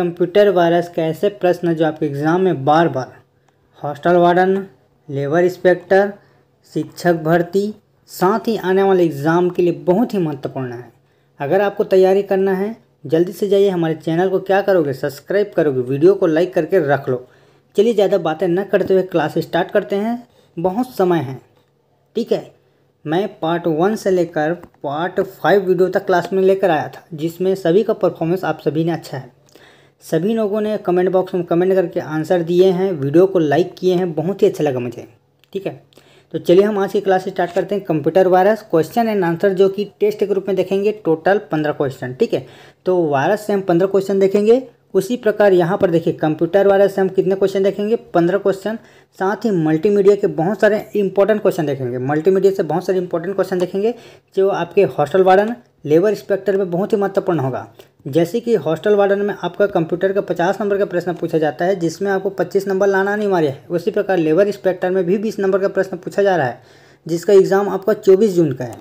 Computer virus के ऐसे प्रश्न जो आपके एग्ज़ाम में बार बार हॉस्टल वार्डन लेबर इंस्पेक्टर शिक्षक भर्ती साथ ही आने वाले एग्ज़ाम के लिए बहुत ही महत्वपूर्ण है अगर आपको तैयारी करना है जल्दी से जाइए हमारे चैनल को क्या करोगे सब्सक्राइब करोगे वीडियो को लाइक करके रख लो चलिए ज़्यादा बातें न करते हुए क्लास स्टार्ट करते हैं बहुत समय है ठीक है मैं पार्ट वन से लेकर पार्ट फाइव वीडियो तक क्लास में लेकर आया था जिसमें सभी का परफॉर्मेंस आप सभी ने अच्छा है सभी लोगों ने कमेंट बॉक्स में कमेंट करके आंसर दिए हैं वीडियो को लाइक किए हैं बहुत ही अच्छा लगा मुझे ठीक है तो चलिए हम आज की क्लास स्टार्ट करते हैं computer virus question and answer जो कि टेस्ट के रूप में देखेंगे टोटल पंद्रह क्वेश्चन ठीक है तो वायरस से हम पंद्रह क्वेश्चन देखेंगे उसी प्रकार यहाँ पर देखिए कंप्यूटर वायरस से हम कितने क्वेश्चन देखेंगे पंद्रह क्वेश्चन साथ ही मल्टीमीडिया के बहुत सारे इंपॉर्टेंट क्वेश्चन देखेंगे मल्टीमीडिया से बहुत सारे इंपॉर्टेंट क्वेश्चन देखेंगे जो आपके हॉस्टल वार्डन लेबर इंस्पेक्टर में बहुत ही महत्वपूर्ण होगा जैसे कि हॉस्टल वार्डन में आपका कंप्यूटर का पचास नंबर का प्रश्न पूछा जाता है जिसमें आपको पच्चीस नंबर लाना अनिवार्य है उसी प्रकार लेबर इंस्पेक्टर में भी बीस नंबर का प्रश्न पूछा जा रहा है जिसका एग्ज़ाम आपका चौबीस जून का है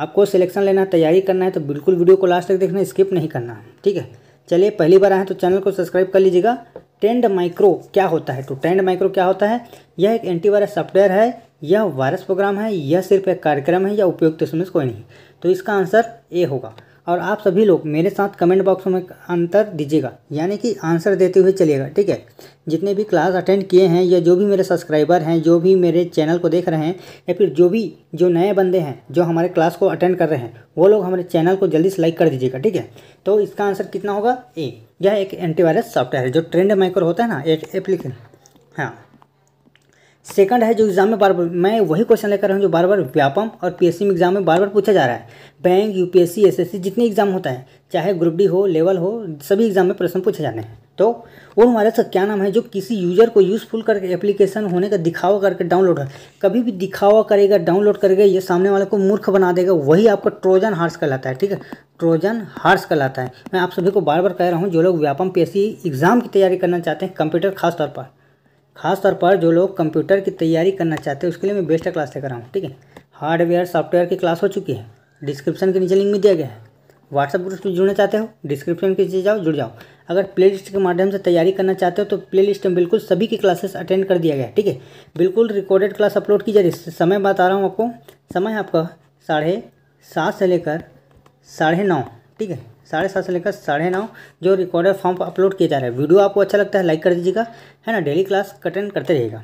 आपको सिलेक्शन लेना तैयारी करना है तो बिल्कुल वीडियो को लास्ट तक देखना स्किप नहीं करना है ठीक है चलिए पहली बार आए तो चैनल को सब्सक्राइब कर लीजिएगा टेंड माइक्रो क्या होता है तो टेंड माइक्रो क्या होता है यह एक एंटीवायरस सॉफ्टवेयर है यह वायरस प्रोग्राम है यह सिर्फ एक कार्यक्रम है या उपयुक्त इसमें कोई नहीं तो इसका आंसर ए होगा और आप सभी लोग मेरे साथ कमेंट बॉक्स में अंतर दीजिएगा यानी कि आंसर देते हुए चलिएगा ठीक है जितने भी क्लास अटेंड किए हैं या जो भी मेरे सब्सक्राइबर हैं जो भी मेरे चैनल को देख रहे हैं या फिर जो भी जो नए बंदे हैं जो हमारे क्लास को अटेंड कर रहे हैं वो लोग हमारे चैनल को जल्दी से लाइक कर दीजिएगा ठीक है तो इसका आंसर कितना होगा ए यह एक एंटीवायरस सॉफ्टवेयर है जो ट्रेंड माइक्रो होता है ना एक एप्लीकेशन हाँ सेकंड है जो एग्जाम में बार बार मैं वही क्वेश्चन लेकर रहा हूँ जो बार बार व्यापम और पीएससी में एग्जाम में बार बार पूछा जा रहा है बैंक यूपीएससी एसएससी जितने एग्जाम होता है चाहे ग्रुप डी हो लेवल हो सभी एग्जाम में प्रश्न पूछे जाने हैं तो वो हमारे का क्या नाम है जो किसी यूजर को यूजफुल करके एप्लीकेशन होने का दिखावा करके डाउनलोड कर कभी भी दिखावा करेगा डाउनलोड करेगा ये सामने वाले को मूर्ख बना देगा वही आपको ट्रोजन हार्स कहलाता है ठीक है ट्रोजन हार्स कहलाता है मैं आप सभी को बार बार कह रहा हूँ जो लोग व्यापम पी एग्ज़ाम की तैयारी करना चाहते हैं कंप्यूटर खासतौर पर खास तौर पर जो लोग कंप्यूटर की तैयारी करना चाहते हैं उसके लिए मैं बेस्ट क्लास लेकर आऊँ ठीक है हार्डवेयर सॉफ्टवेयर की क्लास हो चुकी है डिस्क्रिप्शन के नीचे लिंक में दिया गया है व्हाट्सअप ग्रुप में जुड़ना चाहते हो डिस्क्रिप्शन के नीचे जाओ जुड़ जाओ अगर प्ले लिस्ट के माध्यम से तैयारी करना चाहते हो तो प्ले लिस्ट में बिल्कुल सभी की क्लासेस अटेंड कर दिया गया है ठीक है बिल्कुल रिकॉर्डेड क्लास अपलोड की जा रही है समय बता रहा हूँ आपको समय आपका साढ़े सात से लेकर साढ़े नौ ठीक है साढ़े सात से लेकर साढ़े नौ जो रिकॉर्डेड फॉर्म पर अपलोड किया जा रहा है वीडियो आपको अच्छा लगता है लाइक कर दीजिएगा है ना डेली क्लास अटेंड करते रहिएगा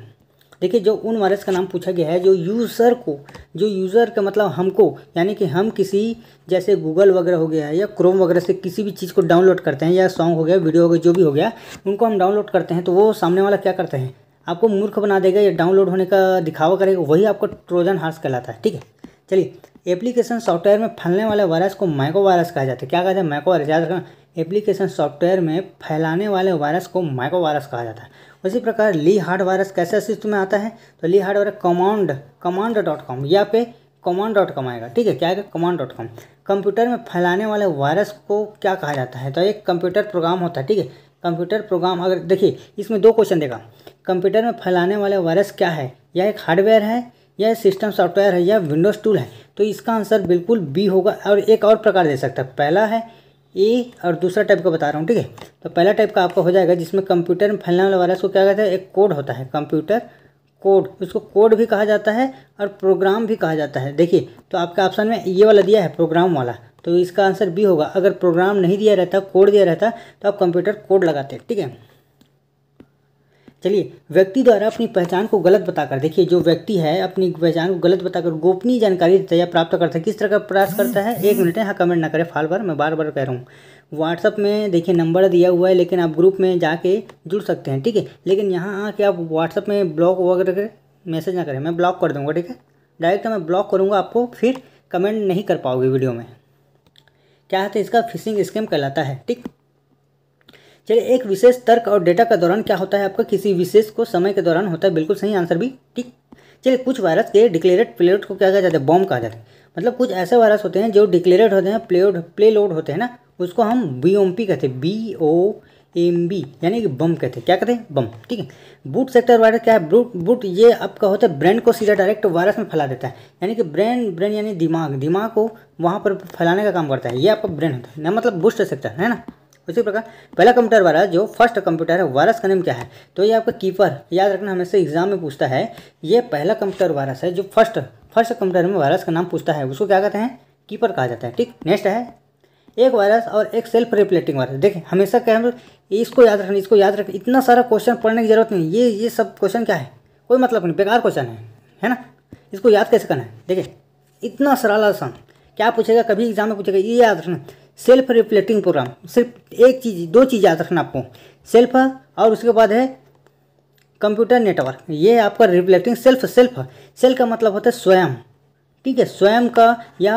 देखिए जो उन वायरस का नाम पूछा गया है जो यूज़र को जो यूज़र का मतलब हमको यानी कि हम किसी जैसे गूगल वगैरह हो गया या क्रोम वगैरह से किसी भी चीज़ को डाउनलोड करते हैं या सॉन्ग हो गया वीडियो हो गया जो भी हो गया उनको हम डाउनलोड करते हैं तो वो सामने वाला क्या करते हैं आपको मूर्ख बना देगा या डाउनलोड होने का दिखावा करेगा वही आपको ट्रोजन हार्स कहलाता है ठीक है चलिए एप्लीकेशन सॉफ्टवेयर में फैलने वाले वायरस को माइको वायरस कहा जाता है क्या जाता है माइको वायरस याद रखना एप्लीकेशन सॉफ्टवेयर में फैलाने वाले वायरस को माइको वायरस कहा जाता है उसी प्रकार ली हार्ड वायरस कैसे अस्तित्व में आता है तो Lehigh virus command command dot com या पे कमांड डॉट कॉम आएगा ठीक है क्या आएगा कमांड डॉट कॉम कंप्यूटर में फैलाने वाले वायरस को क्या कहा जाता है तो एक कंप्यूटर प्रोग्राम होता है ठीक है कंप्यूटर प्रोग्राम अगर देखिए इसमें दो क्वेश्चन देगा कंप्यूटर में फैलाने वाले वायरस क्या है यह एक हार्डवेयर है यह सिस्टम सॉफ्टवेयर है या विंडोज़ टूल है तो इसका आंसर बिल्कुल बी होगा और एक और प्रकार दे सकता है पहला है ए और दूसरा टाइप का बता रहा हूँ ठीक है तो पहला टाइप का आपका हो जाएगा जिसमें कंप्यूटर में फैलने वाला वायरस को क्या कहते हैं एक कोड होता है कंप्यूटर कोड उसको कोड भी कहा जाता है और प्रोग्राम भी कहा जाता है देखिए तो आपके ऑप्शन में ये वाला दिया है प्रोग्राम वाला तो इसका आंसर बी होगा अगर प्रोग्राम नहीं दिया रहता कोड दिया रहता तो आप कंप्यूटर कोड लगाते ठीक है चलिए व्यक्ति द्वारा अपनी पहचान को गलत बताकर देखिए जो व्यक्ति है अपनी पहचान को गलत बताकर गोपनीय जानकारी देता है या प्राप्त करता है किस तरह का प्रयास करता है एक मिनट है हाँ कमेंट ना करें फाल बार मैं बार बार कह रहा हूँ व्हाट्सअप में देखिए नंबर दिया हुआ है लेकिन आप ग्रुप में जाके जुड़ सकते हैं ठीक है लेकिन यहाँ आके आप व्हाट्सअप में ब्लॉक वगैरह मैसेज ना करें मैं ब्लॉक कर दूँगा ठीक है डायरेक्ट मैं ब्लॉक करूँगा आपको फिर कमेंट नहीं कर पाओगे वीडियो में क्या है तो इसका फिशिंग स्कैम कहलाता है ठीक चलिए एक विशेष तर्क और डेटा के दौरान क्या होता है आपका किसी विशेष को समय के दौरान होता है बिल्कुल सही आंसर भी ठीक चलिए कुछ वायरस के डिक्लेरेड प्लेलोड को क्या कहा जाता है बॉम्ब कहा जाता है मतलब कुछ ऐसे वायरस होते हैं जो डिक्लेरेड होते हैं प्लेड प्ले लोड होते हैं ना उसको हम बी ओम पी कहते हैं बी ओ एम बी यानी कि बम कहते हैं क्या कहते हैं बम ठीक है बूट सेक्टर वायरस क्या है बूट बूट ये आपका होता है ब्रेन को सीधा डायरेक्ट वायरस में फैला देता है यानी कि ब्रेन ब्रेन यानी दिमाग दिमाग को वहाँ पर फैलाने का काम करता है ये आपका ब्रेन होता है ना मतलब बूस्ट सेक्टर है ना उसी प्रकार पहला कंप्यूटर वायरस जो फर्स्ट कंप्यूटर है वायरस का नेम क्या है तो ये आपका कीपर याद रखना हमेशा एग्जाम में पूछता है ये पहला कंप्यूटर वायरस है जो फर्स्ट फर्स्ट कंप्यूटर में वायरस का नाम पूछता है उसको क्या कहते हैं कीपर कहा जाता है ठीक नेक्स्ट है एक वायरस और एक सेल्फ रिप्लेटिंग वायरस देखिए हमेशा क्या हम इसको याद रखना इसको याद रखना इतना सारा क्वेश्चन पढ़ने की जरूरत नहीं ये ये सब क्वेश्चन क्या है कोई मतलब नहीं बेकार क्वेश्चन है है ना इसको याद कैसे करना है देखिए इतना सरल आसान क्या पूछेगा कभी एग्जाम में पूछेगा ये याद रखना सेल्फ रिफ्लेक्टिंग प्रोग्राम सिर्फ एक चीज़ दो चीज़ याद रखना आपको सेल्फ और उसके बाद है कंप्यूटर नेटवर्क ये आपका रिफ्लेक्टिंग सेल्फ सेल्फ सेल्फ का मतलब होता है स्वयं ठीक है स्वयं का या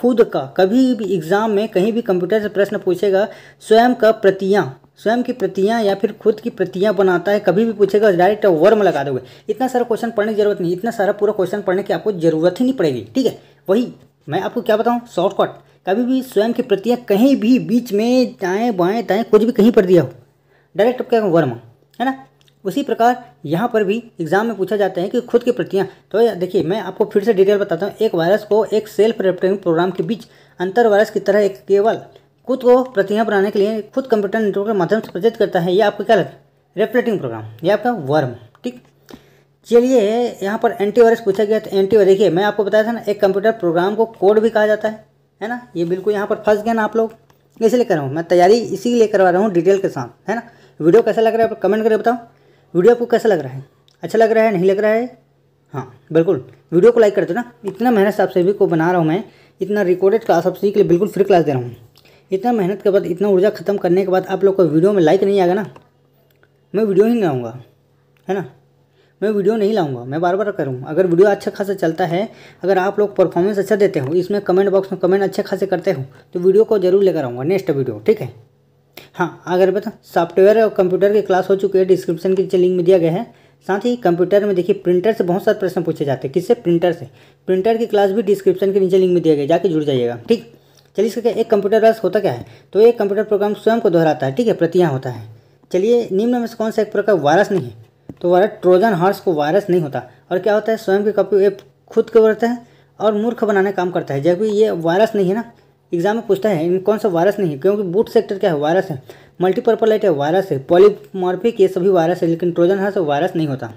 खुद का कभी भी एग्ज़ाम में कहीं भी कंप्यूटर से प्रश्न पूछेगा स्वयं का प्रतियाँ स्वयं की प्रतियाँ या फिर खुद की प्रतियाँ बनाता है कभी भी पूछेगा डायरेक्ट वर्म लगा दोगे इतना सारा क्वेश्चन पढ़ने की जरूरत नहीं इतना सारा पूरा क्वेश्चन पढ़ने की आपको ज़रूरत ही नहीं पड़ेगी ठीक है वही मैं आपको क्या बताऊँ शॉर्टकट कभी भी स्वयं की प्रतियाँ कहीं भी बीच में दाएँ बाएँ दाएँ कुछ भी कहीं पर दिया हो डायरेक्ट आप क्या वर्मा है ना उसी प्रकार यहाँ पर भी एग्जाम में पूछा जाता है कि खुद की प्रतियाँ तो देखिए मैं आपको फिर से डिटेल बताता हूँ एक वायरस को एक सेल्फ रेप्टेंग प्रोग्राम के बीच अंतर वायरस की तरह एक केवल खुद को प्रतियाँ बनाने के लिए खुद कंप्यूटर नेटवर्क के माध्यम से प्रचित करता है यह आपको क्या लगता है रेपलेटिंग प्रोग्राम यह आपका वर्म ठीक चलिए यहाँ पर एंटीवायरस पूछा गया तो एंटीवायरस देखिए मैं आपको बताया था ना एक कंप्यूटर प्रोग्राम को कोड भी कहा जाता है है ना ये बिल्कुल यहाँ पर फंस गए ना आप लोग इसलिए कर रहा हूँ मैं तैयारी इसी लिए करवा रहा हूँ डिटेल के साथ है ना वीडियो कैसा लग रहा है आप कमेंट करके बताओ वीडियो आपको कैसा लग रहा है अच्छा लग रहा है नहीं लग रहा है हाँ बिल्कुल वीडियो को लाइक कर दो ना इतना मेहनत आप सभी को बना रहा हूँ मैं इतना रिकॉर्डेड क्लास आप सभी के लिए बिल्कुल फ्री क्लास दे रहा हूँ इतना मेहनत के बाद इतना ऊर्जा खत्म करने के बाद आप लोग को वीडियो में लाइक नहीं आएगा ना मैं वीडियो ही नहीं आऊँगा है ना मैं वीडियो नहीं लाऊंगा मैं बार बार करूँगा अगर वीडियो अच्छा खासा चलता है अगर आप लोग परफॉर्मेंस अच्छा देते हो इसमें कमेंट बॉक्स में कमेंट अच्छे खासे करते हो तो वीडियो को जरूर लेकर आऊँगा नेक्स्ट वीडियो ठीक है हाँ अगर बता सॉफ्टवेयर और कंप्यूटर की क्लास हो चुकी है डिस्क्रिप्शन के नीचे लिंक में दिया गया है साथ ही कंप्यूटर में देखिए प्रिंटर से बहुत सारे प्रश्न पूछे जाते हैं किससे प्रिंटर से प्रिंटर की क्लास भी डिस्क्रिप्शन के नीचे लिंक में दिया गया जाके जुड़ जाइएगा ठीक चलिए इसका एक कंप्यूटर वैस होता क्या है तो एक कंप्यूटर प्रोग्राम स्वयं को दोहराता है ठीक है प्रतियाँ होता है चलिए निम्न में से कौन सा एक प्रकार वायरस नहीं है तो वायरस ट्रोजन हॉर्स को वायरस नहीं होता और क्या होता है स्वयं की कॉपी ऐप खुद के बढ़ते है और मूर्ख बनाने काम करता है जबकि ये वायरस नहीं है ना एग्जाम में पूछता है इन कौन सा वायरस नहीं है क्योंकि बूट सेक्टर क्या है वायरस है मल्टीपर्पल लाइट है वायरस है पॉलीमॉर्फिक ये सभी वायरस है लेकिन ट्रोजन हॉर्स वायरस नहीं होता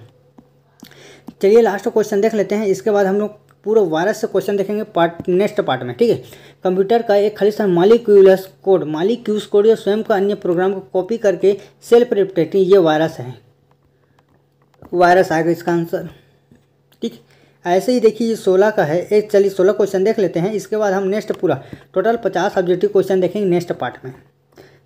चलिए लास्ट क्वेश्चन देख लेते हैं इसके बाद हम लोग पूरा वायरस से क्वेश्चन देखेंगे पार्ट नेक्स्ट पार्ट में ठीक है कंप्यूटर का एक खलिस्तान मालिक्यूलस कोड मालिक्यूस कोड या स्वयं का अन्य प्रोग्राम को कॉपी करके सेल्फ रिप्टेटिंग ये वायरस है वायरस आएगा इसका आंसर ठीक ऐसे ही देखिए ये सोलह का है एक चलिए सोलह क्वेश्चन देख लेते हैं इसके बाद हम नेक्स्ट पूरा टोटल पचास ऑब्जेक्टिव क्वेश्चन देखेंगे नेक्स्ट पार्ट में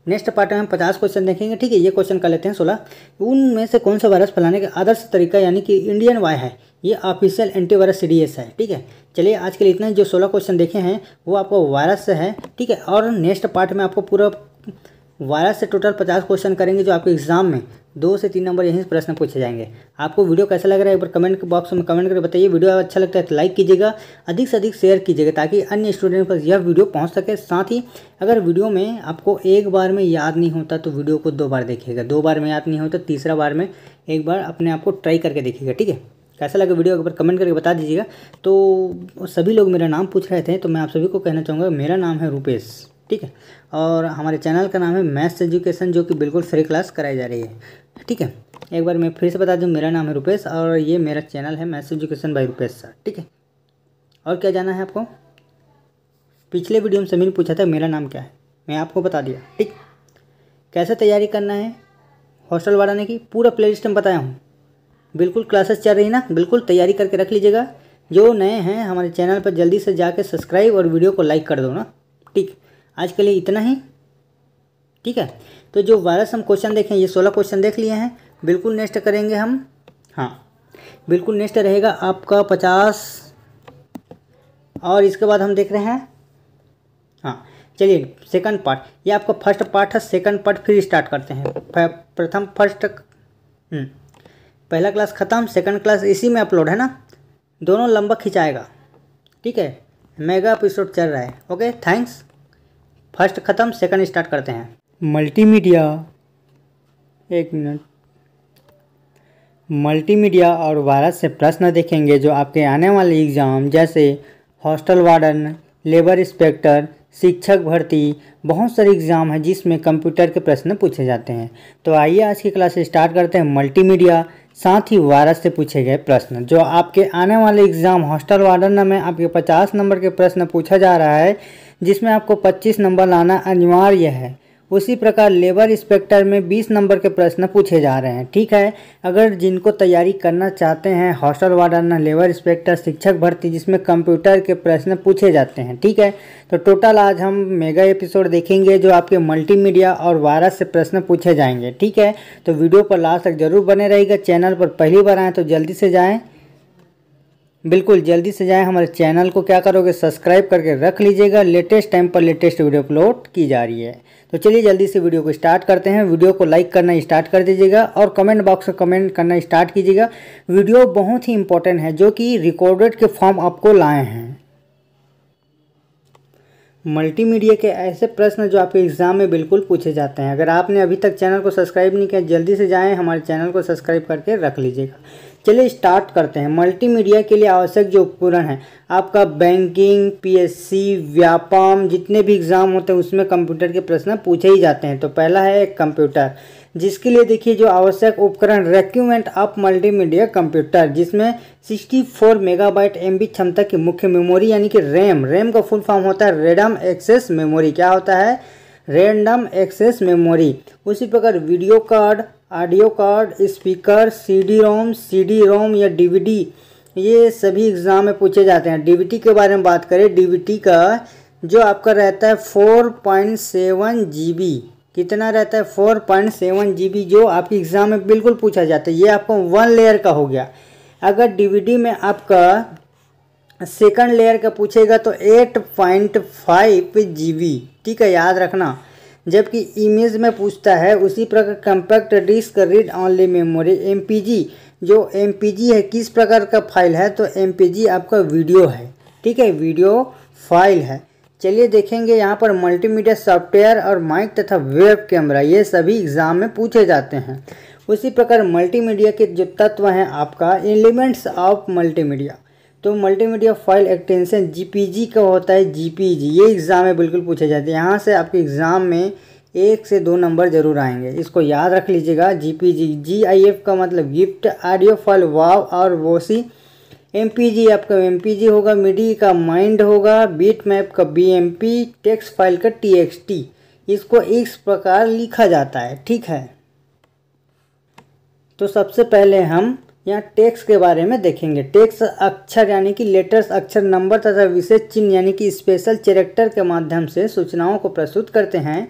नेक्स्ट पार्ट में हम पचास क्वेश्चन देखेंगे ठीक है ये क्वेश्चन कर लेते हैं सोलह उनमें से कौन सा वायरस फैलाने का आदर्श तरीका यानी कि इंडियन वाई है ये ऑफिशियल एंटी वायरस सी है ठीक है चलिए आज के लिए इतना ही जो सोलह क्वेश्चन देखे हैं वो आपको वायरस से है ठीक है और नेक्स्ट पार्ट में आपको पूरा वायरस से टोटल पचास क्वेश्चन करेंगे जो आपके एग्जाम में दो से तीन नंबर यहीं से प्रश्न पूछे जाएंगे आपको वीडियो कैसा लग रहा है एक बार कमेंट बॉक्स में कमेंट करके बताइए वीडियो अच्छा लगता है तो लाइक कीजिएगा अधिक से अधिक शेयर कीजिएगा ताकि अन्य स्टूडेंट पर यह वीडियो पहुंच सके साथ ही अगर वीडियो में आपको एक बार में याद नहीं होता तो वीडियो को दो बार देखिएगा दो बार में याद नहीं होता तीसरा बार में एक बार अपने आप को ट्राई करके देखिएगा ठीक है कैसा लगा वीडियो एक बार कमेंट करके बता दीजिएगा तो सभी लोग मेरा नाम पूछ रहे थे तो मैं आप सभी को कहना चाहूँगा मेरा नाम है रूपेश ठीक है और हमारे चैनल का नाम है मैथ्स एजुकेशन जो कि बिल्कुल फ्री क्लास कराई जा रही है ठीक है एक बार मैं फिर से बता दूँ मेरा नाम है रुपेश और ये मेरा चैनल है maths education by Rupesh sir ठीक है और क्या जाना है आपको पिछले वीडियो में समीर पूछा था मेरा नाम क्या है मैं आपको बता दिया ठीक कैसे तैयारी करना है हॉस्टल बढ़ाने की पूरा प्ले लिस्ट में बताया हूँ बिल्कुल क्लासेस चल रही ना बिल्कुल तैयारी करके रख लीजिएगा जो नए हैं हमारे चैनल पर जल्दी से जाके सब्सक्राइब और वीडियो को लाइक कर दो ना ठीक आज के लिए इतना ही ठीक है तो जो वायरस हम क्वेश्चन देखें ये सोलह क्वेश्चन देख लिए हैं बिल्कुल नेक्स्ट करेंगे हम हाँ बिल्कुल नेक्स्ट रहेगा आपका पचास और इसके बाद हम देख रहे हैं हाँ चलिए सेकंड पार्ट ये आपका फर्स्ट पार्ट है सेकंड पार्ट फिर स्टार्ट करते हैं प्रथम फर्स्ट हम्म। पहला क्लास ख़त्म सेकंड क्लास इसी में अपलोड है ना दोनों लंबा खिंचाएगा ठीक है मेगा एपिसोड चल रहा है ओके थैंक्स फर्स्ट ख़त्म सेकंड स्टार्ट करते हैं मल्टीमीडिया एक मिनट मल्टीमीडिया और वायरस से प्रश्न देखेंगे जो आपके आने वाले एग्ज़ाम जैसे हॉस्टल वार्डन लेबर इंस्पेक्टर शिक्षक भर्ती बहुत सारे एग्ज़ाम हैं जिसमें कंप्यूटर के प्रश्न पूछे जाते हैं तो आइए आज की क्लास स्टार्ट करते हैं मल्टीमीडिया साथ ही वायरस से पूछे गए प्रश्न जो आपके आने वाले एग्ज़ाम हॉस्टल वार्डन में आपके 50 नंबर के प्रश्न पूछा जा रहा है जिसमें आपको 25 नंबर लाना अनिवार्य है उसी प्रकार लेबर इंस्पेक्टर में 20 नंबर के प्रश्न पूछे जा रहे हैं ठीक है अगर जिनको तैयारी करना चाहते हैं हॉस्टल वार्डन लेबर इंस्पेक्टर शिक्षक भर्ती जिसमें कंप्यूटर के प्रश्न पूछे जाते हैं ठीक है तो टोटल आज हम मेगा एपिसोड देखेंगे जो आपके मल्टीमीडिया और वायरस से प्रश्न पूछे जाएंगे ठीक है तो वीडियो पर लास्ट तक जरूर बने रहेगा चैनल पर पहली बार आएँ तो जल्दी से जाएँ बिल्कुल जल्दी से जाएं हमारे चैनल को क्या करोगे सब्सक्राइब करके रख लीजिएगा लेटेस्ट टाइम पर लेटेस्ट वीडियो अपलोड की जा रही है तो चलिए जल्दी से वीडियो को स्टार्ट करते हैं वीडियो को लाइक करना स्टार्ट कर दीजिएगा और कमेंट बॉक्स में कमेंट करना स्टार्ट कीजिएगा वीडियो बहुत ही इंपॉर्टेंट है जो कि रिकॉर्डेड के फॉर्म आपको लाए हैं मल्टीमीडिया के ऐसे प्रश्न जो आपके एग्ज़ाम में बिल्कुल पूछे जाते हैं अगर आपने अभी तक चैनल को सब्सक्राइब नहीं किया जल्दी से जाएं हमारे चैनल को सब्सक्राइब करके रख लीजिएगा चलिए स्टार्ट करते हैं मल्टीमीडिया के लिए आवश्यक जो उपकरण है आपका बैंकिंग पीएससी व्यापम जितने भी एग्ज़ाम होते हैं उसमें कंप्यूटर के प्रश्न पूछे ही जाते हैं तो पहला है एक कंप्यूटर जिसके लिए देखिए जो आवश्यक उपकरण रेक्यूमेंट ऑफ मल्टीमीडिया कंप्यूटर जिसमें 64 मेगाबाइट बी क्षमता की मुख्य मेमोरी यानी कि रैम रैम का फुल फॉर्म होता है रेडम एक्सेस मेमोरी क्या होता है रैंडम एक्सेस मेमोरी उसी प्रकार video card audio card speaker CD ROM CD ROM या डीवीडी ये सभी एग्ज़ाम में पूछे जाते हैं डीवीटी के बारे में बात करें डीवीटी का जो आपका रहता है four point seven G B कितना रहता है four point seven G B जो आपके एग्ज़ाम में बिल्कुल पूछा जाता है ये आपका वन लेयर का हो गया अगर डीवीडी में आपका सेकंड लेयर का पूछेगा तो eight point five G B ठीक है याद रखना जबकि इमेज में पूछता है उसी प्रकार compact disc read only memory M जो एम है किस प्रकार का फाइल है तो एम आपका वीडियो है ठीक है वीडियो फाइल है चलिए देखेंगे यहाँ पर मल्टीमीडिया सॉफ्टवेयर और माइक तथा वेब कैमरा ये सभी एग्ज़ाम में पूछे जाते हैं उसी प्रकार मल्टीमीडिया के जो तत्व हैं आपका एलिमेंट्स ऑफ मल्टीमीडिया तो मल्टीमीडिया फाइल एक्सटेंशन जीपीजी का होता है जीपीजी ये एग्ज़ाम में बिल्कुल पूछे जाते हैं यहाँ से आपके एग्ज़ाम में एक से दो नंबर जरूर आएंगे इसको याद रख लीजिएगा जीपीजी जीआईएफ का मतलब गिफ्ट ऑडियो फाइल वाव और वोसी एमपीजी आपका एमपीजी होगा मिडी का माइंड होगा बीट मैप का बीएमपी एम फाइल का टी इसको इस प्रकार लिखा जाता है ठीक है तो सबसे पहले हम यहाँ टेक्स के बारे में देखेंगे टेक्स अक्षर यानी कि लेटर्स अक्षर नंबर तथा विशेष चिन्ह यानी कि स्पेशल चैरेक्टर के माध्यम से सूचनाओं को प्रस्तुत करते हैं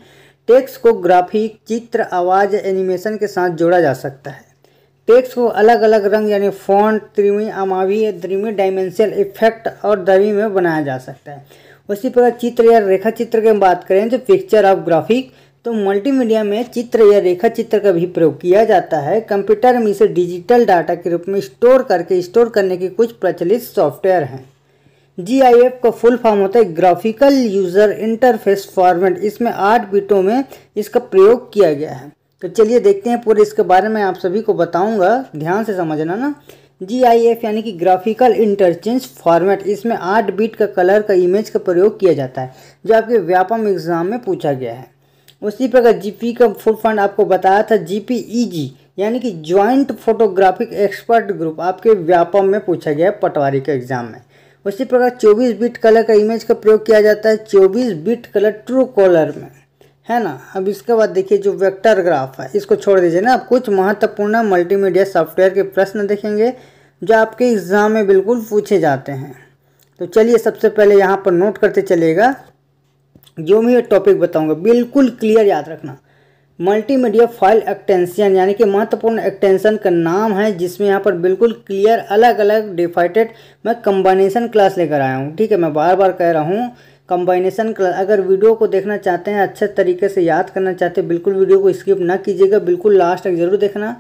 टेक्स को ग्राफिक चित्र आवाज़ एनिमेशन के साथ जोड़ा जा सकता है टेक्स को अलग अलग रंग यानी फॉन्ट त्रिवी अमावी त्रिवी डायमेंशियल इफेक्ट और दवी में बनाया जा सकता है उसी प्रकार चित्र या रेखा चित्र की बात करें तो पिक्चर ऑफ ग्राफिक तो मल्टीमीडिया में चित्र या रेखा चित्र का भी प्रयोग किया जाता है कंप्यूटर में इसे डिजिटल डाटा के रूप में स्टोर करके स्टोर करने के कुछ प्रचलित सॉफ्टवेयर हैं जी आई एफ का फुल फॉर्म होता है ग्राफिकल यूज़र इंटरफेस फॉर्मेट इसमें आठ बिटों में इसका प्रयोग किया गया है तो चलिए देखते हैं पूरे इसके बारे में आप सभी को बताऊंगा ध्यान से समझना ना जी आई एफ यानी कि ग्राफिकल इंटरचेंज फॉर्मेट इसमें आठ बिट का कलर का इमेज का प्रयोग किया जाता है जो आपके व्यापम एग्जाम में पूछा गया है उसी प्रकार जीपी e का फुल फंड आपको बताया था जीपीईजी e यानी कि ज्वाइंट फोटोग्राफिक एक्सपर्ट ग्रुप आपके व्यापम में पूछा गया है पटवारी के एग्जाम में उसी प्रकार 24 बिट कलर का इमेज का प्रयोग किया जाता है 24 बिट कलर ट्रू कॉलर में है ना अब इसके बाद देखिए जो वेक्टर ग्राफ है इसको छोड़ दीजिए ना आप कुछ महत्वपूर्ण मल्टीमीडिया सॉफ्टवेयर के प्रश्न देखेंगे जो आपके एग्ज़ाम में बिल्कुल पूछे जाते हैं तो चलिए सबसे पहले यहाँ पर नोट करते चलेगा जो भी टॉपिक बताऊंगा बिल्कुल क्लियर याद रखना मल्टीमीडिया फाइल एक्सटेंशन यानी कि महत्वपूर्ण एक्सटेंशन का नाम है जिसमें यहाँ पर बिल्कुल क्लियर अलग अलग डिफाइटेड मैं कम्बाइनेशन क्लास लेकर आया हूँ ठीक है मैं बार बार कह रहा हूँ कम्बाइनेशन क्लास अगर वीडियो को देखना चाहते हैं अच्छे तरीके से याद करना चाहते हैं बिल्कुल वीडियो को स्किप ना कीजिएगा बिल्कुल लास्ट तक जरूर देखना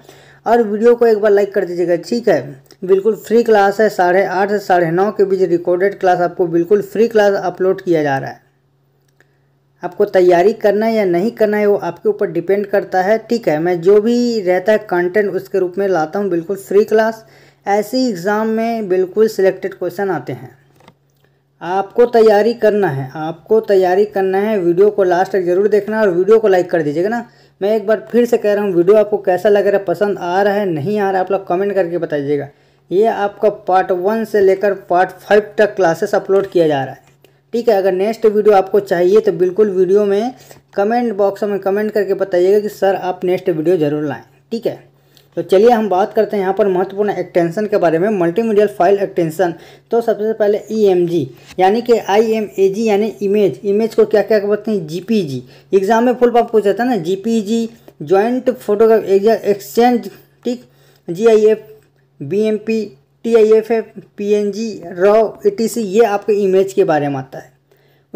और वीडियो को एक बार लाइक कर दीजिएगा ठीक है बिल्कुल फ्री क्लास है साढ़े आठ से साढ़े नौ के बीच रिकॉर्डेड क्लास आपको बिल्कुल फ्री क्लास अपलोड किया जा रहा है आपको तैयारी करना है या नहीं करना है वो आपके ऊपर डिपेंड करता है ठीक है मैं जो भी रहता है कंटेंट उसके रूप में लाता हूँ बिल्कुल फ्री क्लास ऐसी एग्ज़ाम में बिल्कुल सिलेक्टेड क्वेश्चन आते हैं आपको तैयारी करना है आपको तैयारी करना है वीडियो को लास्ट तक जरूर देखना और वीडियो को लाइक कर दीजिएगा ना मैं एक बार फिर से कह रहा हूँ वीडियो आपको कैसा लग रहा है पसंद आ रहा है नहीं आ रहा है आप लोग कमेंट करके बताइएगा ये आपका पार्ट वन से लेकर पार्ट फाइव तक क्लासेस अपलोड किया जा रहा है ठीक है अगर नेक्स्ट वीडियो आपको चाहिए तो बिल्कुल वीडियो में कमेंट बॉक्स में कमेंट करके बताइएगा कि सर आप नेक्स्ट वीडियो ज़रूर लाएँ ठीक है तो चलिए हम बात करते हैं यहाँ पर महत्वपूर्ण एक्सटेंशन के बारे में मल्टीमीडियल फाइल एक्सटेंशन तो सबसे पहले ई e यानी कि आई एम ए जी यानी इमेज इमेज को क्या क्या बोलते हैं जी पी जी एग्जाम में फुल पाप पूछा था ना G P G joint photograph exchange ठीक G I F B M P T I F F P N G raw E ये आपके इमेज के बारे में आता है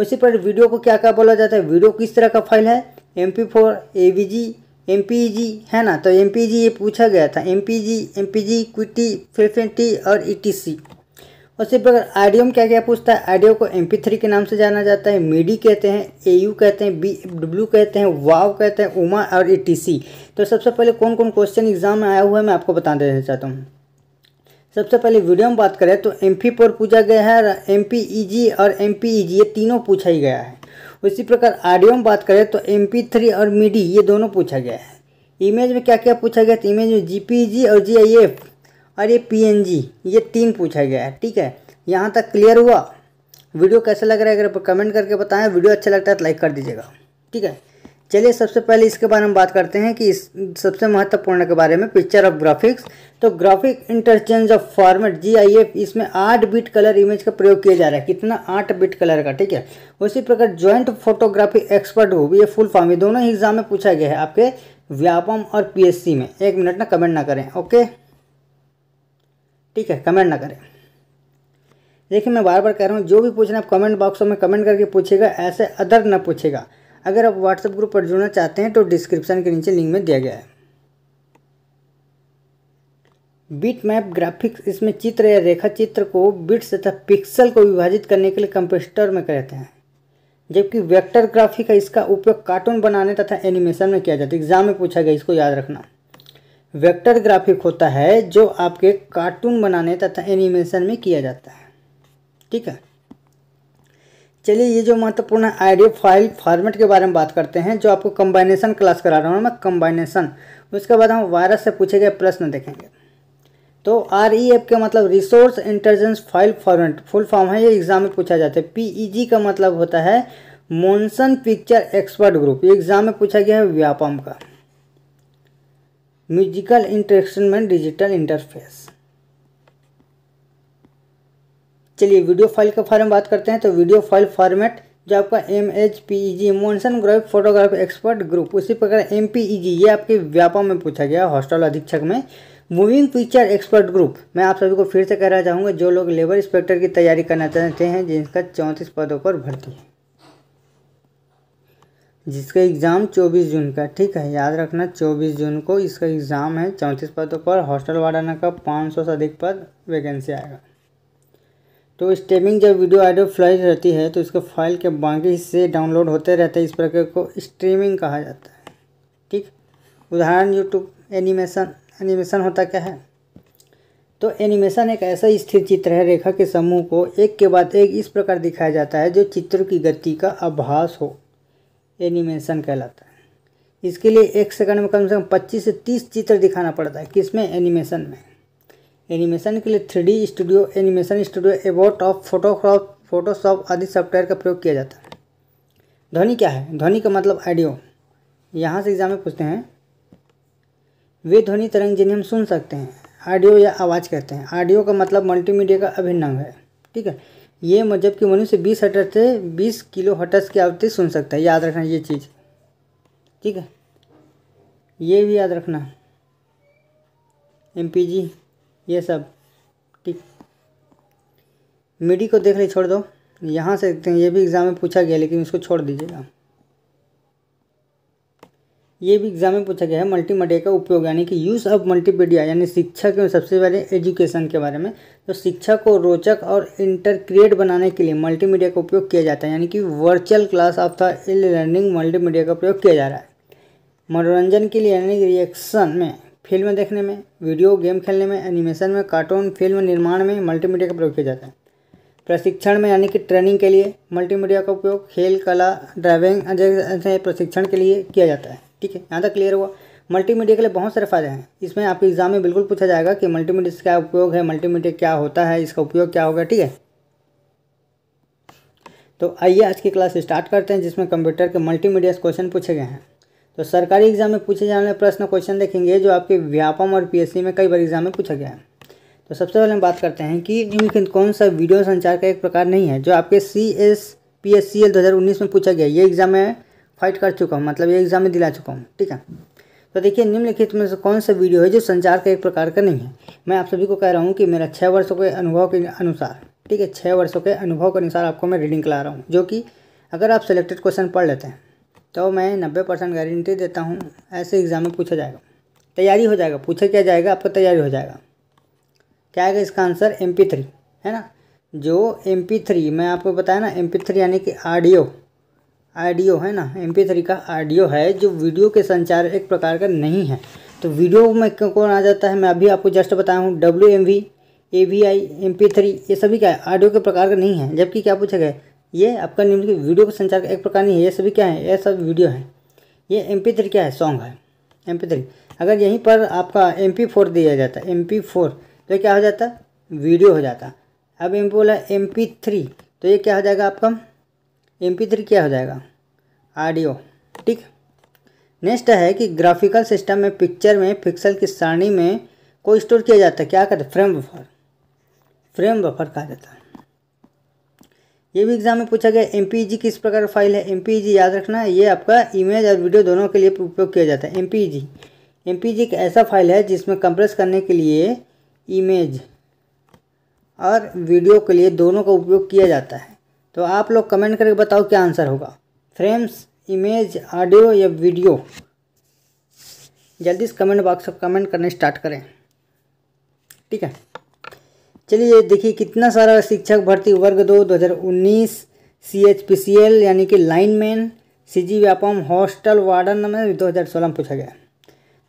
उसी पर वीडियो को क्या क्या बोला जाता है वीडियो किस तरह का फाइल है M P four A V G M P G है ना तो एम पी जी ये पूछा गया था M P G M P G क्विटी टी और ई टी सी उसी पर आडियो में क्या क्या पूछता है आडियो को एम पी थ्री के नाम से जाना जाता है मीडी e कहते हैं ए यू कहते हैं बी डब्ल्यू कहते हैं वाव कहते हैं उमा और ई टी सी तो सबसे पहले कौन कौन क्वेश्चन एग्जाम में आया हुआ है मैं आपको बता देना चाहता हूँ सबसे पहले वीडियो में बात करें तो एम पी फोर पूछा गया है एम पी ई जी और एम पी ई जी ये तीनों पूछा ही गया है उसी प्रकार ऑडियो में बात करें तो एम पी थ्री और मीडी ये दोनों पूछा गया है इमेज में क्या क्या पूछा गया तो इमेज में जी पी जी और जी आई एफ और ये पी एन जी ये तीन पूछा गया है ठीक है यहाँ तक क्लियर हुआ वीडियो कैसा लग रहा है अगर आप कमेंट करके बताएं वीडियो अच्छा लगता है तो लाइक कर दीजिएगा ठीक है चलिए सबसे पहले इसके बारे में बात करते हैं कि इस सबसे महत्वपूर्ण के बारे में पिक्चर ऑफ ग्राफिक्स तो graphic interchange of format G I F इसमें आठ बिट कलर इमेज का प्रयोग किया जा रहा है कितना आठ बिट कलर का ठीक है उसी प्रकार ज्वाइंट फोटोग्राफी एक्सपर्ट हो भी ये फुल फॉर्म ये दोनों ही एग्जाम में पूछा गया है आपके व्यापम और पी में एक मिनट ना कमेंट ना करें ओके ठीक है कमेंट ना करें देखिए मैं बार बार कह रहा हूँ जो भी पूछना आप कमेंट बॉक्स में कमेंट करके पूछेगा ऐसे अदर ना पूछेगा अगर आप व्हाट्सएप ग्रुप पर जुड़ना चाहते हैं तो डिस्क्रिप्शन के नीचे लिंक में दिया गया है बीट मैप ग्राफिक्स इसमें चित्र या रेखा चित्र को बिट्स तथा पिक्सल को विभाजित करने के लिए कंप्यूटर में कहते हैं जबकि वेक्टर ग्राफिक है इसका उपयोग कार्टून बनाने तथा एनिमेशन में किया जाता है एग्जाम में पूछा गया इसको याद रखना वेक्टर ग्राफिक होता है जो आपके कार्टून बनाने तथा एनिमेशन में किया जाता है ठीक है चलिए ये जो महत्वपूर्ण आईडी फाइल फॉर्मेट के बारे में बात करते हैं जो आपको कम्बाइनेशन क्लास करा रहा हूँ मैं कम्बाइनेशन उसके बाद हम वायरस से पूछे गए प्रश्न देखेंगे तो आर ई एफ का मतलब resource intelligence file format full form है ये एग्जाम में पूछा जाता है पी ई जी का मतलब होता है मोनसन पिक्चर एक्सपर्ट ग्रुप ये एग्जाम में पूछा गया है व्यापम का म्यूजिकल इंटरेक्शन में डिजिटल इंटरफेस चलिए वीडियो फाइल के फॉर्म बात करते हैं तो वीडियो फाइल फॉर्मेट जो आपका M H P E G motion graphic photography expert group उसी प्रकार एम पी ई जी ये आपके व्यापक में पूछा गया हॉस्टल अधीक्षक में मूविंग पिक्चर एक्सपर्ट ग्रुप मैं आप सभी को फिर से कहना चाहूँगा जो लोग लेबर इंस्पेक्टर की तैयारी करना चाहते हैं जिनका चौंतीस पदों पर भर्ती है जिसका एग्ज़ाम 24 जून का ठीक है याद रखना 24 जून को इसका एग्ज़ाम है चौंतीस पदों पर हॉस्टल वाडाना का 500 से अधिक पद वैकेंसी आएगा तो स्ट्रीमिंग जब वीडियो ऑडियो फ्लाइट रहती है तो इसके फाइल के बाकी हिस्से डाउनलोड होते रहते हैं इस प्रकार को स्ट्रीमिंग कहा जाता है ठीक उदाहरण यूट्यूब एनिमेशन एनिमेशन होता क्या है तो एनिमेशन एक ऐसा स्थिर चित्र है रेखा के समूह को एक के बाद एक इस प्रकार दिखाया जाता है जो चित्र की गति का आभास हो एनिमेशन कहलाता है इसके लिए एक सेकंड में कम से कम 25 से 30 चित्र दिखाना पड़ता है किसमें एनिमेशन में एनिमेशन के लिए three studio animation studio Adobe of फोटोक्रॉप फोटोशॉप आदि सॉफ्टवेयर का प्रयोग किया जाता है ध्वनि क्या है ध्वनि का मतलब ऑडियो यहाँ से एग्जाम में पूछते हैं वे ध्वनि तरंग जिन्हें हम सुन सकते हैं ऑडियो या आवाज़ कहते हैं ऑडियो का मतलब मल्टीमीडिया का अभिन्न अंग है ठीक है ये जबकि मनुष्य बीस हटर से बीस किलो हटर्स की आवृत्ति सुन सकता है याद रखना ये चीज़ ठीक है ये भी याद रखना एम पी जी ये सब ठीक मिडी को देख रहे छोड़ दो यहाँ से देखते हैं ये भी एग्ज़ाम में पूछा गया लेकिन इसको छोड़ दीजिएगा ये भी एग्जाम में पूछा गया है मल्टीमीडिया का उपयोग यानी कि यूज़ ऑफ मल्टीमीडिया यानी शिक्षा के सबसे पहले एजुकेशन के बारे में तो शिक्षा को रोचक और इंटरक्रिएट बनाने के लिए मल्टीमीडिया का उपयोग किया जाता है यानी कि वर्चुअल क्लास ऑफ था ई लर्निंग मल्टीमीडिया का प्रयोग किया जा रहा है मनोरंजन के लिए यानी रिएक्शन में फिल्म देखने में वीडियो गेम खेलने में एनिमेशन में कार्टून फिल्म निर्माण में मल्टीमीडिया का प्रयोग किया जाता है प्रशिक्षण में यानी कि ट्रेनिंग के लिए मल्टीमीडिया का उपयोग खेल कला ड्राइविंग जैसे प्रशिक्षण के लिए किया जाता है ठीक है यहाँ तक क्लियर हुआ मल्टीमीडिया के लिए बहुत सारे फायदे हैं इसमें आपके एग्जाम में बिल्कुल पूछा जाएगा कि मल्टीमीडिया क्या उपयोग है मल्टीमीडिया क्या होता है इसका उपयोग क्या होगा ठीक है तो आइए आज की क्लास स्टार्ट करते हैं जिसमें कंप्यूटर के मल्टीमीडिया क्वेश्चन पूछे गए हैं तो सरकारी एग्जाम में पूछे जाने वाले प्रश्न क्वेश्चन देखेंगे जो आपके व्यापम और पीएससी में कई बार एग्जाम में पूछा गया है तो सबसे पहले हम बात करते हैं कि निम्नलिखित कौन सा वीडियो संचार का एक प्रकार नहीं है जो आपके C S P S C L दो हज़ार उन्नीस में पूछा गया ये एग्ज़ाम में फाइट कर चुका हूँ मतलब ये एग्ज़ाम में दिला चुका हूँ ठीक है तो देखिए निम्नलिखित में से कौन सा वीडियो है जो संचार का एक प्रकार का नहीं है मैं आप सभी को कह रहा हूँ कि मेरा छः वर्षों के अनुभव के अनुसार ठीक है छः वर्षों के अनुभव के अनुसार आपको मैं रीडिंग करा रहा हूँ जो कि अगर आप सेलेक्टेड क्वेश्चन पढ़ लेते हैं तो मैं नब्बे परसेंट गारंटी देता हूँ ऐसे एग्ज़ाम में पूछा जाएगा तैयारी हो जाएगा पूछा क्या जाएगा आपका तैयारी हो जाएगा क्या आएगा इसका आंसर एम पी थ्री है ना जो एम पी थ्री मैं आपको बताया ना एम पी थ्री यानी कि आडियो आडियो है ना एम पी थ्री का आडियो है जो वीडियो के संचार एक प्रकार का नहीं है तो वीडियो में कौन आ जाता है मैं अभी आपको जस्ट बताया हूँ W M V A V I M P three ये सभी क्या है ऑडियो के प्रकार का नहीं है जबकि क्या पूछा गया ये आपका निम्नलिखित वीडियो के संचार का एक प्रकार नहीं है ये सभी क्या है ये सब वीडियो है ये एम पी थ्री क्या है सॉन्ग है एम पी थ्री अगर यहीं पर आपका एम पी फोर दिया जाता एम पी फोर तो क्या हो जाता वीडियो हो जाता अब एम पी बोला एम पी थ्री तो ये क्या हो जाएगा आपका एम पी थ्री क्या हो जाएगा ऑडियो ठीक नेक्स्ट है कि ग्राफिकल सिस्टम में पिक्चर में पिक्सल की सारणी में को स्टोर किया जाता है क्या कहते हैं फ्रेम बफर फ्रेम बफर कहा जाता है ये भी एग्जाम में पूछा गया एम e किस प्रकार फाइल है एम e याद रखना ये आपका इमेज और वीडियो दोनों के लिए उपयोग किया जाता है एम पी e एक ऐसा फाइल है जिसमें कंप्रेस करने के लिए इमेज और वीडियो के लिए दोनों का उपयोग किया जाता है तो आप लोग कमेंट करके बताओ क्या आंसर होगा फ्रेम्स इमेज ऑडियो या वीडियो जल्दी से कमेंट बॉक्स में कमेंट करने स्टार्ट करें ठीक है चलिए देखिए कितना सारा शिक्षक भर्ती वर्ग दो 2019 सीएचपीसीएल यानी कि lineman CG Vyapam hostel warden में 2016 में पूछा गया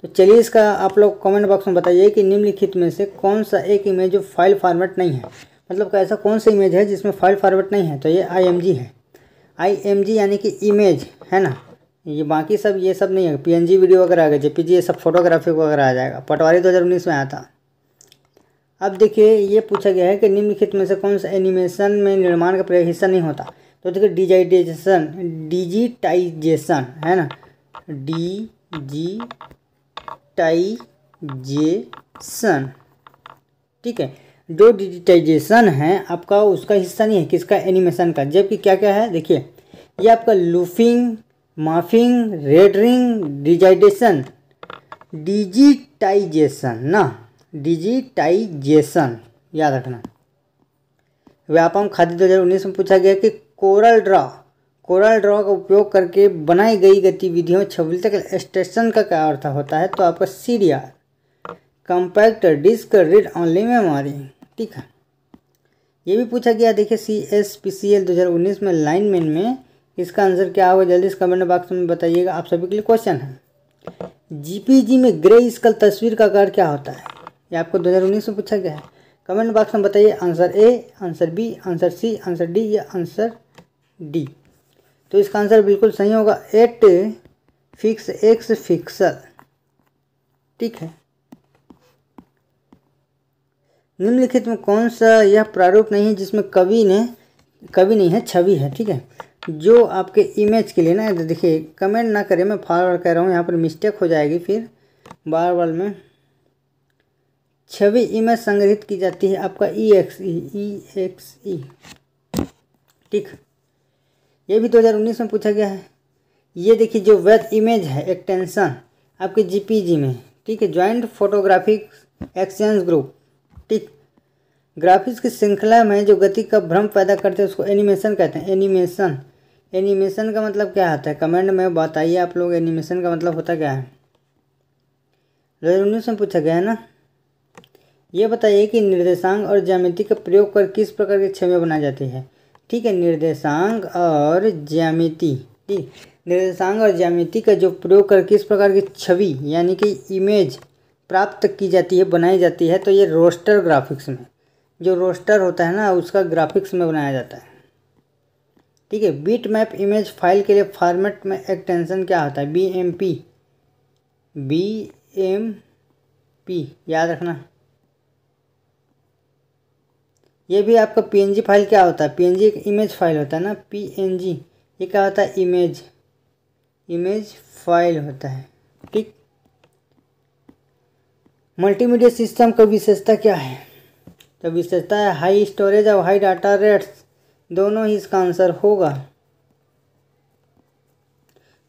तो चलिए इसका आप लोग कमेंट बॉक्स में बताइए कि निम्नलिखित में से कौन सा एक इमेज जो फाइल फॉर्मेट नहीं है मतलब ऐसा कौन सा इमेज है जिसमें फाइल फॉर्मेट नहीं है तो ये आई है आई यानी कि इमेज है ना ये बाकी सब ये सब नहीं है पी वीडियो वगैरह आ गए जे ये सब फोटोग्राफी वगैरह आ जाएगा पटवारी 2019 में आया था अब देखिए ये पूछा गया है कि निम्नलिखित में से कौन सा एनिमेशन में निर्माण का हिस्सा नहीं होता तो देखिए डिजिटाइजेशन डिजिटाइजेशन है ना डी जी सन ठीक है जो डिजिटाइजेशन है आपका उसका हिस्सा नहीं है किसका एनिमेशन का जबकि क्या क्या है देखिए ये आपका looping morphing rendering digitization digitization ना डिजिटाइजेशन याद रखना व्यापम खाद्य उन्नीस में पूछा गया कि कोरल ड्रॉ कोरल ड्रॉ का उपयोग करके बनाई गई गतिविधियों छवि तक स्टेशन का क्या अर्थ होता है तो आपका C D R compact disc read only memory ठीक है ये भी पूछा गया देखिए C S P C L दो हज़ार उन्नीस में मैन में इसका आंसर क्या होगा जल्दी से कमेंट बॉक्स में बताइएगा आप सभी के लिए क्वेश्चन है जी पी जी में ग्रे स्कल तस्वीर का आकार क्या होता है ये आपको 2019 में पूछा गया है कमेंट बॉक्स में बताइए answer A answer B answer C answer D या आंसर डी तो इसका आंसर बिल्कुल सही होगा एट फिक्स एक्स फिक्सर ठीक है निम्नलिखित में कौन सा यह प्रारूप नहीं है जिसमें कवि ने कवि नहीं है छवि है ठीक है जो आपके इमेज के लिए ना देखिए कमेंट ना करें मैं फॉरवर्ड कह रहा हूँ यहाँ पर मिस्टेक हो जाएगी फिर बार बार में छवि इमेज संग्रहित की जाती है आपका ई एक्स ई ई एक्स ई ठीक ये भी 2019 में पूछा गया है ये देखिए जो वेद इमेज है एक्सटेंशन आपके जीपीजी में ठीक है ज्वाइंट फोटोग्राफिक एक्सचेंज ग्रुप ठीक ग्राफिक्स की श्रृंखला में जो गति का भ्रम पैदा करते हैं उसको एनिमेशन कहते हैं एनिमेशन एनिमेशन का मतलब क्या होता है कमेंट में बताइए आप लोग एनिमेशन का मतलब होता क्या है दो में पूछा गया है ना ये बताइए कि निर्देशांक और ज्यामिति का प्रयोग कर किस प्रकार की छवियाँ बनाई जाती है ठीक है निर्देशांक और ज्यामिति ठीक निर्देशांक और ज्यामिति का जो प्रयोग कर किस प्रकार की छवि यानी कि इमेज प्राप्त की जाती है बनाई जाती है तो ये रोस्टर ग्राफिक्स में जो रोस्टर होता है ना उसका ग्राफिक्स में बनाया जाता है ठीक है बीट मैप इमेज फाइल के लिए फॉर्मेट में एक्सटेंशन क्या होता है B M P B M P याद रखना ये भी आपका पी फाइल क्या होता है पी एक इमेज फाइल होता है ना पी ये क्या होता है इमेज इमेज फाइल होता है ठीक मल्टीमीडिया सिस्टम का विशेषता क्या है तो विशेषता है हाई स्टोरेज और हाई डाटा रेट्स दोनों ही इसका आंसर होगा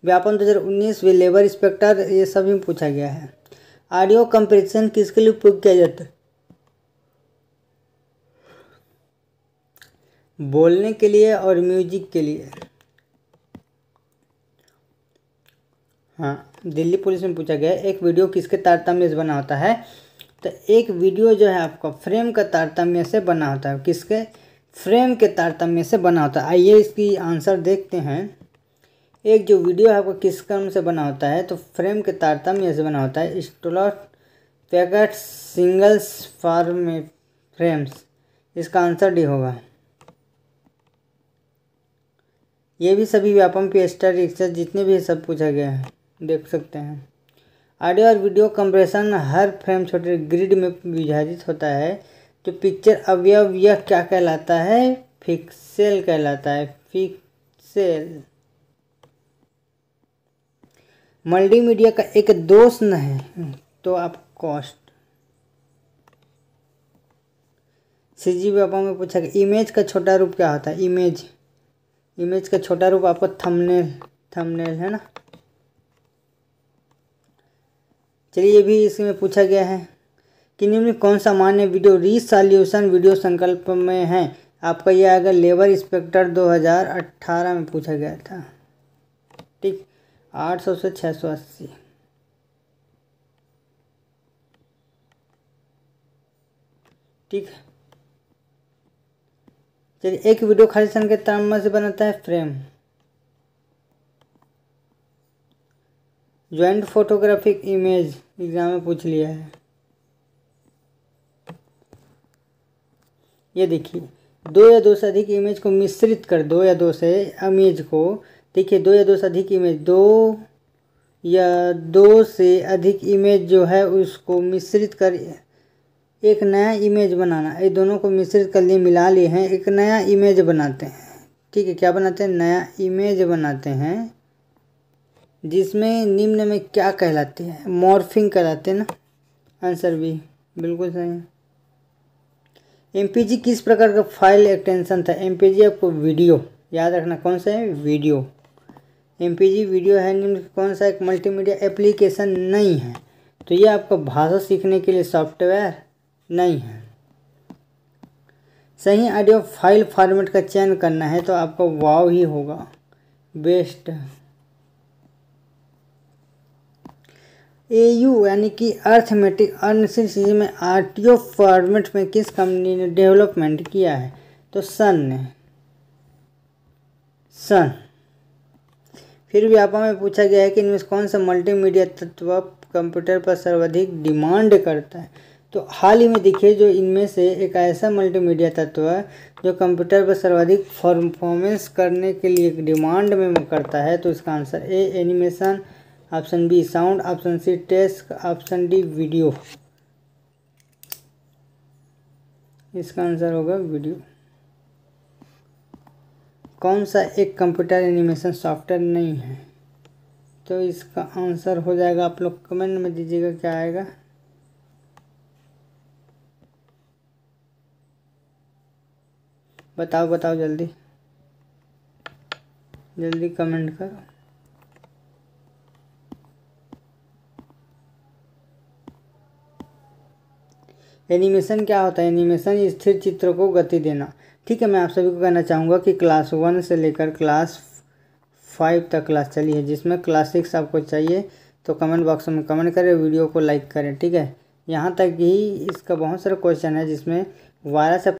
व्यापन दो हजार उन्नीस वे लेबर इंस्पेक्टर ये सभी पूछा गया है ऑडियो कंप्रेशन किसके लिए उपयोग किया जाता है बोलने के लिए और म्यूजिक के लिए हाँ दिल्ली पुलिस में पूछा गया एक वीडियो किसके तारतम्य से बना होता है तो एक वीडियो जो है आपका फ्रेम का तारतम्य से बना होता है किसके फ्रेम के तारतम्य से बना होता है आइए इसकी आंसर देखते हैं एक जो वीडियो है आपका किस क्रम से बना होता है तो फ्रेम के तारतम्य से बना होता है स्टोलॉट पैकेट सिंगल्स फॉर्म फ्रेम्स इसका आंसर डी होगा ये भी सभी व्यापम पे स्टार जितने भी सब पूछा गया है देख सकते हैं ऑडियो और वीडियो कंप्रेशन हर फ्रेम छोटे ग्रिड में विभाजित होता है जो तो पिक्चर अवयव यह क्या कहलाता है फिक्सेल कहलाता है फिक्सेल मल्टीमीडिया का एक दोष न है तो आप कॉस्ट सी जी व्यापार में पूछा गया इमेज का छोटा रूप क्या होता है इमेज इमेज का छोटा रूप आपको थंबनेल थंबनेल है ना चलिए ये भी इसमें पूछा गया है कि निम्न कौन सा मान्य वीडियो रिसोल्यूशन वीडियो संकल्प में है आपका यह आएगा लेबर इंस्पेक्टर 2018 में पूछा गया था ठीक 800 से 680 ठीक है चलिए एक वीडियो खाली सन के ताम्मा से बनाता है frame joint photographic image exam में पूछ लिया है ये देखिए दो या दो से अधिक इमेज को मिश्रित कर दो या दो से इमेज को देखिए दो या दो से अधिक इमेज दो या दो से अधिक इमेज जो है उसको मिश्रित कर एक नया इमेज बनाना ये दोनों को मिश्रित कर लिए मिला लिए हैं एक नया इमेज बनाते हैं ठीक है क्या बनाते हैं नया इमेज बनाते हैं जिसमें निम्न में क्या कहलाती है मॉर्फिंग कहलाते हैं ना आंसर भी बिल्कुल सही है एम किस प्रकार का फाइल एक्सटेंशन था एम आपको वीडियो याद रखना कौन सा है वीडियो एम वीडियो है निम्न कौन सा एक मल्टीमीडिया एप्लीकेशन नहीं है तो ये आपका भाषा सीखने के लिए सॉफ्टवेयर नहीं है सही ऑडियो फाइल फॉर्मेट का चयन करना है तो आपका वाव ही होगा बेस्ट ए यू यानी कि अर्थमेटिक अर्थमेटिकीज में आर फॉर्मेट में किस कंपनी ने डेवलपमेंट किया है तो सन ने सन फिर भी आपा में पूछा गया है कि इनमें कौन सा मल्टीमीडिया तत्व कंप्यूटर पर सर्वाधिक डिमांड करता है तो हाल ही में देखिए जो इनमें से एक ऐसा मल्टीमीडिया तत्व है जो कंप्यूटर पर सर्वाधिक परफॉर्मेंस करने के लिए एक डिमांड में करता है तो इसका answer A animation option B sound option C text option D video इसका आंसर होगा वीडियो कौन सा एक कंप्यूटर एनिमेशन सॉफ्टवेयर नहीं है तो इसका आंसर हो जाएगा आप लोग कमेंट में दीजिएगा क्या आएगा बताओ बताओ जल्दी जल्दी कमेंट करो एनिमेशन क्या होता है एनिमेशन स्थिर चित्र को गति देना ठीक है मैं आप सभी को कहना चाहूँगा कि क्लास वन से लेकर क्लास फाइव तक क्लास चली है जिसमें क्लास सिक्स आपको चाहिए तो कमेंट बॉक्स में कमेंट करें वीडियो को लाइक करें ठीक है यहाँ तक ही इसका बहुत सारा क्वेश्चन है जिसमें वायरस